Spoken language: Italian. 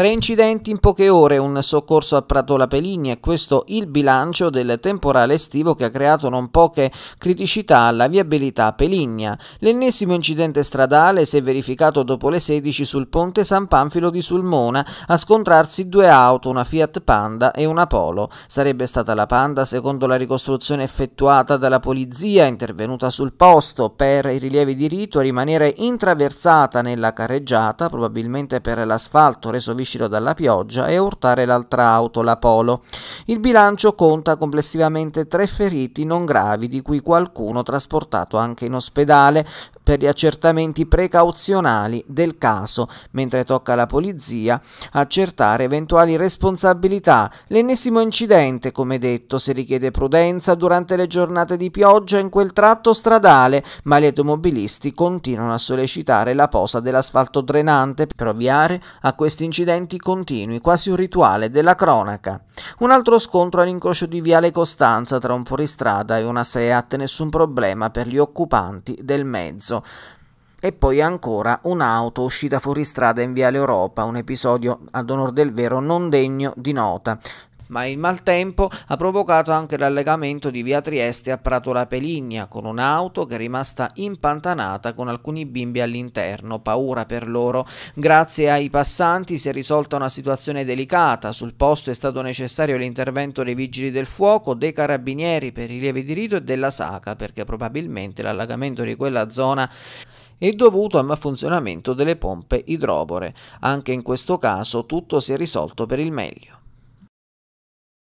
Tre incidenti in poche ore, un soccorso a Pratola Peligni e questo il bilancio del temporale estivo che ha creato non poche criticità alla viabilità Peligna. L'ennesimo incidente stradale si è verificato dopo le 16 sul ponte San Panfilo di Sulmona a scontrarsi due auto, una Fiat Panda e una Polo. Sarebbe stata la Panda secondo la ricostruzione effettuata dalla polizia intervenuta sul posto per i rilievi di rito a rimanere intraversata nella carreggiata, probabilmente per l'asfalto reso vicino usciro dalla pioggia e urtare l'altra auto, la Polo. Il bilancio conta complessivamente tre feriti non gravi, di cui qualcuno trasportato anche in ospedale, per gli accertamenti precauzionali del caso, mentre tocca alla polizia accertare eventuali responsabilità. L'ennesimo incidente, come detto, si richiede prudenza durante le giornate di pioggia in quel tratto stradale, ma gli automobilisti continuano a sollecitare la posa dell'asfalto drenante per ovviare a questi incidenti continui, quasi un rituale della cronaca. Un altro scontro all'incrocio di Viale Costanza tra un fuoristrada e una SEAT, nessun problema per gli occupanti del mezzo. E poi ancora un'auto uscita fuori strada in Viale Europa, un episodio ad onor del vero non degno di nota ma il maltempo ha provocato anche l'allegamento di via Trieste a Prato La Peligna con un'auto che è rimasta impantanata con alcuni bimbi all'interno, paura per loro. Grazie ai passanti si è risolta una situazione delicata, sul posto è stato necessario l'intervento dei vigili del fuoco, dei carabinieri per i lievi di rito e della SACA perché probabilmente l'allagamento di quella zona è dovuto al malfunzionamento delle pompe idrobore. Anche in questo caso tutto si è risolto per il meglio.